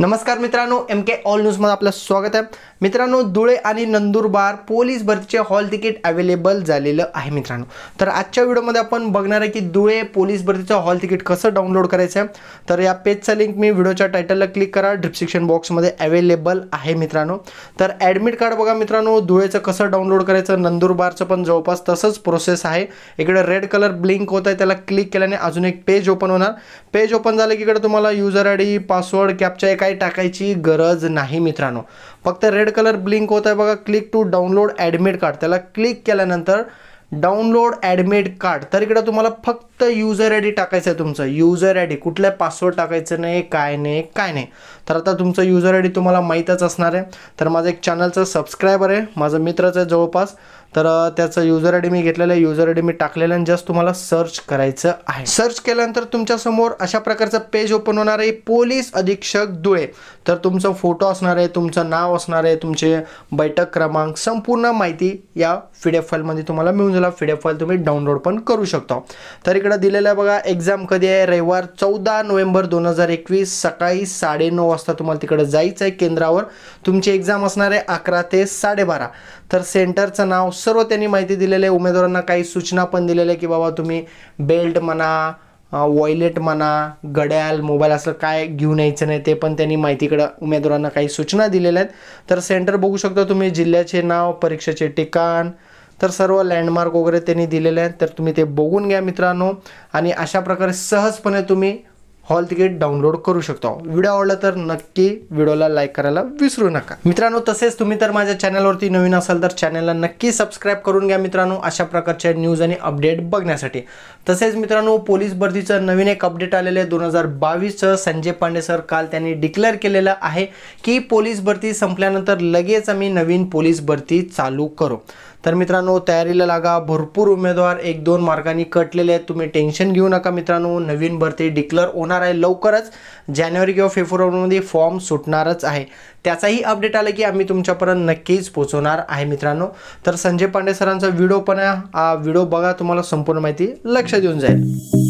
नमस्कार मित्रांनो एम के ऑल न्यूजमध्ये आपलं स्वागत आहे मित्रांनो धुळे आणि नंदुरबार पोलीस भरतीचे हॉल तिकीट अवेलेबल झालेलं आहे मित्रांनो तर आजच्या व्हिडिओमध्ये आपण बघणार आहे की धुळे पोलीस भरतीचं हॉल तिकीट कसं डाउनलोड करायचं आहे तर या पेजचा लिंक मी व्हिडिओच्या टायटलला क्लिक करा डिस्क्रिप्शन बॉक्समध्ये अवेलेबल आहे मित्रांनो तर ॲडमिट कार्ड बघा मित्रांनो धुळेचं कसं डाउनलोड करायचं नंदुरबारचं पण जवळपास तसंच प्रोसेस आहे इकडे रेड कलर ब्लिंक होत आहे त्याला क्लिक केल्याने अजून एक पेज ओपन होणार पेज ओपन झालं की इकडे तुम्हाला user I D password captcha एका काही टाकायची गरज नाही मित्रांनो फक्त रेड कलर ब्लिंक होत आहे बघा click to download admit card त्याला क्लिक केल्यानंतर डाउनलोड ॲडमिट कार्ड तर इकडे तुम्हाला फक्त युजर आय डी टाकायचं आहे तुमचं युजर आय डी कुठला पासवर्ड टाकायचं नाही काय नाही काय नाही तर आता तुमचं युजर आय डी तुम्हाला माहीतच असणार आहे तर माझं एक चॅनलचं सबस्क्रायबर आहे माझं मित्रच आहे जवळपास तर त्याचं युजर आय डी मी घेतलेलं आहे युजर आय डी मी टाकलेलं आणि जस्ट तुम्हाला सर्च करायचं आहे सर्च केल्यानंतर तुमच्यासमोर अशा प्रकारचं पेज ओपन होणार आहे पोलीस अधीक्षक धुळे तर तुमचं फोटो असणार आहे तुमचं नाव असणार आहे तुमचे बैठक क्रमांक संपूर्ण माहिती या पीडीएफ फाईलमध्ये तुम्हाला मिळून जाईल पीडीएफ फाईल तुम्ही डाउनलोड पण करू शकता तर इकडं दिलेलं आहे बघा एक्झाम कधी आहे रविवार चौदा नोव्हेंबर दोन हजार एकवीस सकाळी साडेनऊ वाजता तुम्हाला तिकडे जायचं आहे केंद्रावर तुमची एक्झाम असणार आहे अकरा ते साडेबारा तर सेंटरचं नाव सर्व त्यांनी माहिती दिलेली आहे उमेदवारांना काही सूचना पण दिलेल्या आहे की बाबा तुम्ही बेल्ट म्हणा वॉयलेट म्हणा घड्याल मोबाईल असं काय घेऊन यायचं नाही ते पण त्यांनी माहितीकडं उमेदवारांना काही सूचना दिलेल्या आहेत तर सेंटर बघू शकता तुम्ही जिल्ह्याचे नाव परीक्षेचे ठिकाण तर सर्व लँडमार्क वगैरे त्यांनी दिलेले आहेत तर तुम्ही ते बघून घ्या मित्रांनो आणि अशा प्रकारे सहजपणे तुम्ही हॉल तिकीट डाउनलोड करू शकतो व्हिडिओ आवडला तर नक्की व्हिडिओला लाईक करायला विसरू नका मित्रांनो तसेच तुम्ही तर माझ्या चॅनलवरती नवीन असाल तर चॅनलला नक्की सबस्क्राईब करून घ्या मित्रांनो अशा प्रकारच्या न्यूज आणि अपडेट बघण्यासाठी तसेच मित्रांनो पोलीस भरतीचं नवीन एक अपडेट आलेलं आहे दोन हजार बावीसचं संजय पांडे सर काल त्यांनी डिक्लेअर केलेलं आहे की पोलीस भरती संपल्यानंतर लगेच आम्ही नवीन पोलीस भरती चालू करू तर मित्रांनो तयारीला लागा भरपूर उमेदवार एक दोन मार्गांनी कटलेले आहेत तुम्ही टेन्शन घेऊ नका मित्रांनो नवीन भरती डिक्लेअर होणार आहे लवकरच जानेवारी किंवा मध्ये फॉर्म सुटणारच आहे त्याचाही अपडेट आला की आम्ही तुमच्यापर्यंत नक्कीच पोचवणार आहे मित्रांनो तर संजय पांडे सरांचा व्हिडिओ पण व्हिडिओ बघा तुम्हाला संपूर्ण माहिती लक्ष देऊन जाईल